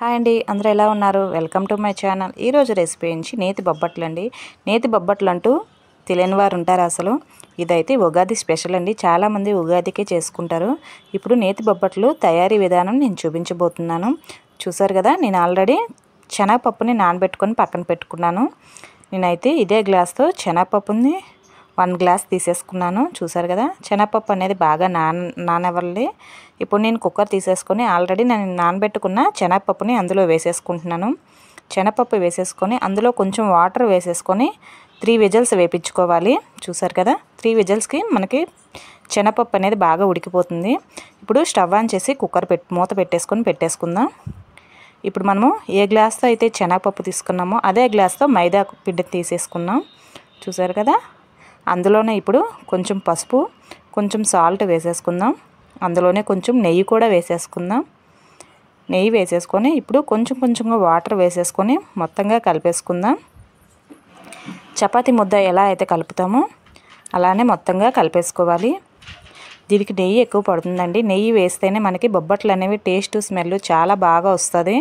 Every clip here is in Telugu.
హాయ్ అండి అందరూ ఎలా ఉన్నారు వెల్కమ్ టు మై ఛానల్ ఈరోజు రెసిపీ నుంచి నేతి బొబ్బట్లు అండి నేతి బొబ్బట్లు అంటూ తెలియని వారు ఉంటారు అసలు ఇదైతే ఉగాది స్పెషల్ అండి చాలామంది ఉగాదికే చేసుకుంటారు ఇప్పుడు నేతి బొబ్బట్లు తయారీ విధానం నేను చూపించబోతున్నాను చూసారు కదా నేను ఆల్రెడీ శనగపప్పుని నానబెట్టుకొని పక్కన పెట్టుకున్నాను నేనైతే ఇదే గ్లాస్తో శనగపప్పుని వన్ గ్లాస్ తీసేసుకున్నాను చూసారు కదా శనగపప్పు అనేది బాగా నాన్ నానవ్వాలి ఇప్పుడు నేను కుక్కర్ తీసేసుకొని ఆల్రెడీ నేను నానబెట్టుకున్న శనగపప్పుని అందులో వేసేసుకుంటున్నాను శనగపప్పు వేసేసుకొని అందులో కొంచెం వాటర్ వేసేసుకొని త్రీ విజల్స్ వేపించుకోవాలి చూసారు కదా త్రీ విజల్స్కి మనకి శనగపప్పు అనేది బాగా ఉడికిపోతుంది ఇప్పుడు స్టవ్ ఆన్ చేసి కుక్కర్ పెట్టి మూత పెట్టేసుకొని పెట్టేసుకుందాం ఇప్పుడు మనము ఏ గ్లాస్తో అయితే శనగపప్పు తీసుకున్నామో అదే గ్లాస్తో మైదా పిండి తీసేసుకున్నాం చూసారు కదా అందులోనే ఇప్పుడు కొంచెం పసుపు కొంచెం సాల్ట్ వేసేసుకుందాం అందులోనే కొంచెం నెయ్యి కూడా వేసేసుకుందాం నెయ్యి వేసేసుకొని ఇప్పుడు కొంచెం కొంచెంగా వాటర్ వేసేసుకొని మొత్తంగా కలిపేసుకుందాం చపాతి ముద్ద ఎలా అయితే కలుపుతామో అలానే మొత్తంగా కలిపేసుకోవాలి దీనికి నెయ్యి ఎక్కువ పడుతుందండి నెయ్యి వేస్తేనే మనకి బొబ్బట్లు అనేవి టేస్ట్ స్మెల్ చాలా బాగా వస్తుంది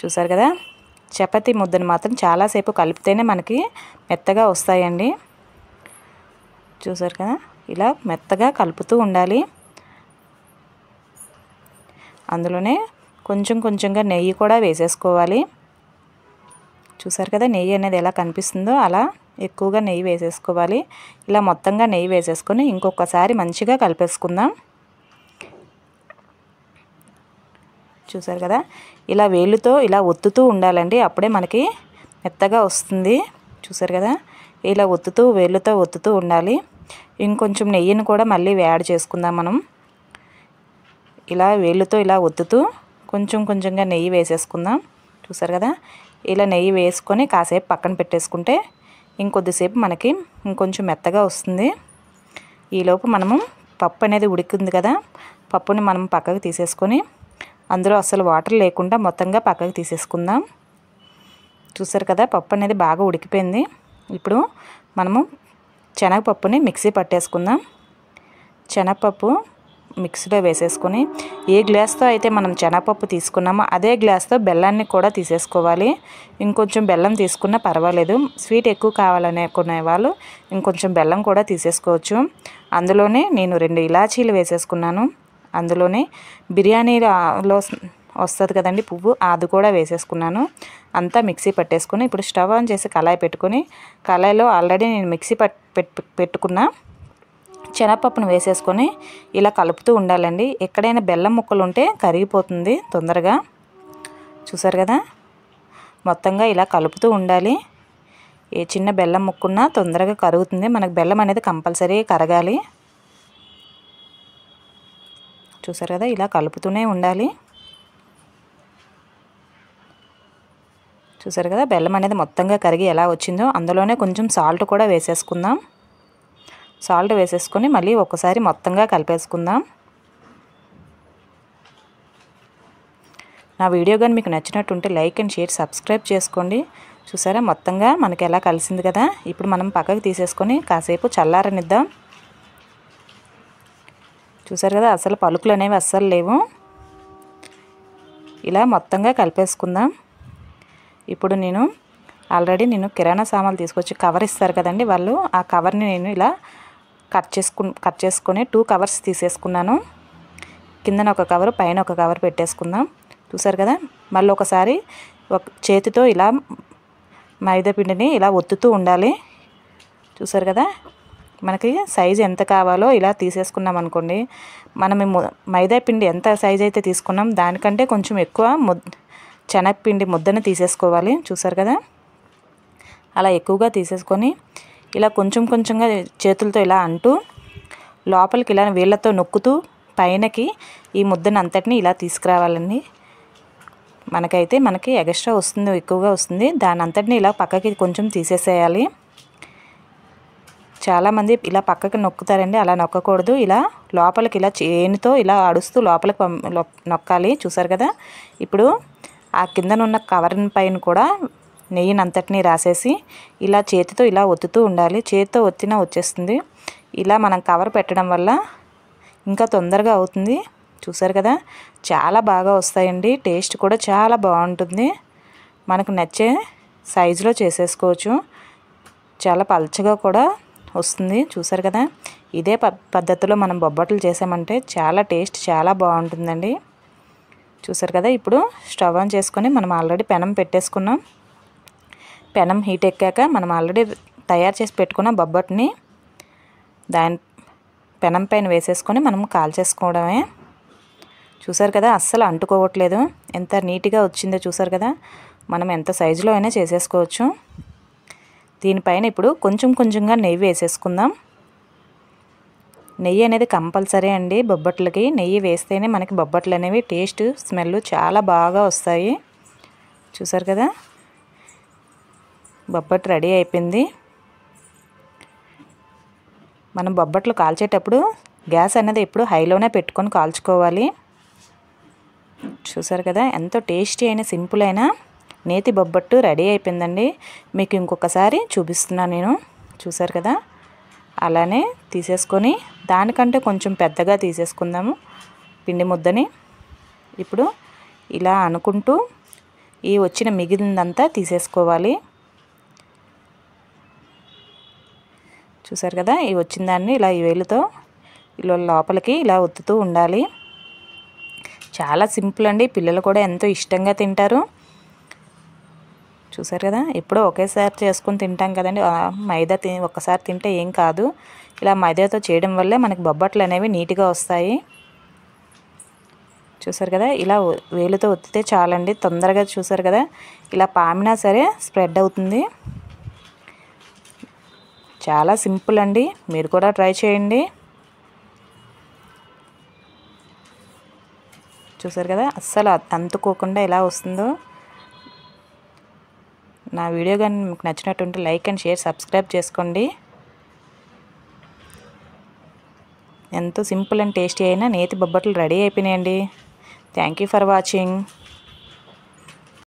చూసారు కదా చపాతీ ముద్దను మాత్రం చాలాసేపు కలిపితేనే మనకి మెత్తగా వస్తాయండి చూసారు కదా ఇలా మెత్తగా కలుపుతూ ఉండాలి అందులోనే కొంచెం కొంచెంగా నెయ్యి కూడా వేసేసుకోవాలి చూసారు కదా నెయ్యి అనేది ఎలా కనిపిస్తుందో అలా ఎక్కువగా నెయ్యి వేసేసుకోవాలి ఇలా మొత్తంగా నెయ్యి వేసేసుకొని ఇంకొకసారి మంచిగా కలిపేసుకుందాం చూసారు కదా ఇలా వేలుతో ఇలా ఒత్తుతూ ఉండాలండి అప్పుడే మనకి మెత్తగా వస్తుంది చూసారు కదా ఇలా ఒత్తుతూ వేలుతో ఒత్తుతూ ఉండాలి ఇంకొంచెం నెయ్యిని కూడా మళ్ళీ యాడ్ చేసుకుందాం మనం ఇలా వేళ్ళతో ఇలా ఒత్తుతూ కొంచెం కొంచెంగా నెయ్యి వేసేసుకుందాం చూసారు కదా ఇలా నెయ్యి వేసుకొని కాసేపు పక్కన పెట్టేసుకుంటే ఇంకొద్దిసేపు మనకి ఇంకొంచెం మెత్తగా వస్తుంది ఈలోపు మనము పప్పు అనేది ఉడికింది కదా పప్పుని మనం పక్కకు తీసేసుకొని అందులో అసలు వాటర్ లేకుండా మొత్తంగా పక్కకు తీసేసుకుందాం చూసారు కదా పప్పు అనేది బాగా ఉడికిపోయింది ఇప్పుడు మనము శనగపప్పుని మిక్సీ పట్టేసుకుందాం శనగపప్పు మిక్సీలో వేసేసుకొని ఏ గ్లాస్తో అయితే మనం చెనపప్పు తీసుకున్నామో అదే గ్లాస్తో బెల్లాన్ని కూడా తీసేసుకోవాలి ఇంకొంచెం బెల్లం తీసుకున్నా పర్వాలేదు స్వీట్ ఎక్కువ కావాలనుకునే వాళ్ళు ఇంకొంచెం బెల్లం కూడా తీసేసుకోవచ్చు అందులోనే నేను రెండు ఇలాచీలు వేసేసుకున్నాను అందులోనే బిర్యానీలో వస్తుంది కదండి పువ్వు అది కూడా వేసేసుకున్నాను అంతా మిక్సీ పట్టేసుకుని ఇప్పుడు స్టవ్ ఆన్ చేసి కళాయి పెట్టుకుని కళాయిలో ఆల్రెడీ నేను మిక్సీ పెట్టుకున్నా శనగపప్పును వేసేసుకొని ఇలా కలుపుతూ ఉండాలండి ఎక్కడైనా బెల్లం ముక్కలు ఉంటే కరిగిపోతుంది తొందరగా చూసారు కదా మొత్తంగా ఇలా కలుపుతూ ఉండాలి ఏ చిన్న బెల్లం ముక్కున్నా తొందరగా కరుగుతుంది మనకు బెల్లం అనేది కంపల్సరీ కరగాలి చూసారు కదా ఇలా కలుపుతూనే ఉండాలి చూసారు కదా బెల్లం అనేది మొత్తంగా కరిగి ఎలా వచ్చిందో అందులోనే కొంచెం సాల్ట్ కూడా వేసేసుకుందాం సాల్ట్ వేసేసుకొని మళ్ళీ ఒకసారి మొత్తంగా కలిపేసుకుందాం నా వీడియో కానీ మీకు నచ్చినట్టుంటే లైక్ అండ్ షేర్ సబ్స్క్రైబ్ చేసుకోండి చూసారా మొత్తంగా మనకి ఎలా కలిసింది కదా ఇప్పుడు మనం పక్కకు తీసేసుకొని కాసేపు చల్లారనిద్దాం చూసారు కదా అసలు పలుకులు అనేవి అస్సలు లేవు ఇలా మొత్తంగా కలిపేసుకుందాం ఇప్పుడు నేను ఆల్రెడీ నేను కిరాణా సామాన్లు తీసుకొచ్చి కవర్ ఇస్తారు కదండి వాళ్ళు ఆ కవర్ని నేను ఇలా కట్ చేసుకు కట్ చేసుకొని టూ కవర్స్ తీసేసుకున్నాను కిందన ఒక కవర్ పైన ఒక కవర్ పెట్టేసుకుందాం చూసారు కదా మళ్ళీ ఒకసారి ఒక చేతితో ఇలా మైదా పిండిని ఇలా ఒత్తుతూ ఉండాలి చూసారు కదా మనకి సైజు ఎంత కావాలో ఇలా తీసేసుకున్నాం అనుకోండి మనం మైదా పిండి ఎంత సైజ్ అయితే తీసుకున్నాం దానికంటే కొంచెం ఎక్కువ ముద్ శనగపిండి ముద్దని తీసేసుకోవాలి చూసారు కదా అలా ఎక్కువగా తీసేసుకొని ఇలా కొంచెం కొంచెంగా చేతులతో ఇలా అంటూ లోపలికి ఇలా వీళ్ళతో నొక్కుతూ పైనకి ఈ ముద్దను అంతటిని ఇలా తీసుకురావాలండి మనకైతే మనకి ఎగస్ట్రా వస్తుంది ఎక్కువగా వస్తుంది దాని అంతటిని ఇలా పక్కకి కొంచెం తీసేసేయాలి చాలామంది ఇలా పక్కకి నొక్కుతారండి అలా నొక్కకూడదు ఇలా లోపలికి ఇలా చేనితో ఇలా అడుస్తూ లోపలికి నొక్కాలి చూసారు కదా ఇప్పుడు ఆ కిందనున్న కవర్ పైన కూడా నెయ్యినంతటిని అంతటినీ రాసేసి ఇలా చేతితో ఇలా ఒత్తుతూ ఉండాలి చేతితో ఒత్తినా వచ్చేస్తుంది ఇలా మనం కవర్ పెట్టడం వల్ల ఇంకా తొందరగా అవుతుంది చూసారు కదా చాలా బాగా వస్తాయండి టేస్ట్ కూడా చాలా బాగుంటుంది మనకు నచ్చే సైజులో చేసేసుకోవచ్చు చాలా పలచగా కూడా వస్తుంది చూసారు కదా ఇదే పద్ధతిలో మనం బొబ్బట్లు చేసామంటే చాలా టేస్ట్ చాలా బాగుంటుందండి చూసారు కదా ఇప్పుడు స్టవ్ ఆన్ చేసుకొని మనం ఆల్రెడీ పెనం పెట్టేసుకున్నాం పెనం హీట్ ఎక్కాక మనం ఆల్రెడీ తయారు చేసి పెట్టుకున్న బొబ్బట్ని దాని పెనం పైన వేసేసుకొని మనం కాల్చేసుకోవడమే చూసారు కదా అస్సలు అంటుకోవట్లేదు ఎంత నీట్గా వచ్చిందో చూసారు కదా మనం ఎంత సైజులో అయినా చేసేసుకోవచ్చు దీనిపైన ఇప్పుడు కొంచెం కొంచెంగా నెయ్యి వేసేసుకుందాం నెయ్యి అనేది కంపల్సరీ అండి బొబ్బట్లకి నెయ్యి వేస్తేనే మనకి బొబ్బట్లు అనేవి టేస్ట్ స్మెల్ చాలా బాగా వస్తాయి చూసారు కదా బొబ్బట్ రెడీ అయిపోయింది మనం బొబ్బట్లు కాల్చేటప్పుడు గ్యాస్ అనేది ఎప్పుడు హైలోనే పెట్టుకొని కాల్చుకోవాలి చూసారు కదా ఎంతో టేస్టీ అయిన సింపుల్ అయిన నేతి బొబ్బట్టు రెడీ అయిపోయిందండి మీకు ఇంకొకసారి చూపిస్తున్నాను నేను చూసారు కదా అలానే తీసేసుకొని దానికంటే కొంచెం పెద్దగా తీసేసుకుందాము పిండి ముద్దని ఇప్పుడు ఇలా అనుకుంటూ ఈ వచ్చిన మిగిలిందంతా తీసేసుకోవాలి చూసారు కదా ఇవి వచ్చిన దాన్ని ఇలా ఈ వేలుతో ఇలా లోపలికి ఇలా ఒత్తుతూ ఉండాలి చాలా సింపుల్ అండి పిల్లలు కూడా ఎంతో ఇష్టంగా తింటారు చూసారు కదా ఎప్పుడో ఒకేసారి చేసుకుని తింటాం కదండి మైదా తి ఒక్కసారి తింటే ఏం కాదు ఇలా మైదాతో చేయడం వల్లే మనకి బొబ్బట్లు అనేవి నీట్గా వస్తాయి చూసారు కదా ఇలా వేలుతో ఒత్తితే చాలండి తొందరగా చూసారు కదా ఇలా పామినా సరే స్ప్రెడ్ అవుతుంది చాలా సింపుల్ అండి మీరు కూడా ట్రై చేయండి చూసారు కదా అస్సలు అంతుకోకుండా ఎలా వస్తుందో నా వీడియో కానీ మీకు నచ్చినట్టుంటే లైక్ అండ్ షేర్ సబ్స్క్రైబ్ చేసుకోండి ఎంతో సింపుల్ అండ్ టేస్టీ అయినా నేతి బొబ్బట్లు రెడీ అయిపోయినాయండి థ్యాంక్ ఫర్ వాచింగ్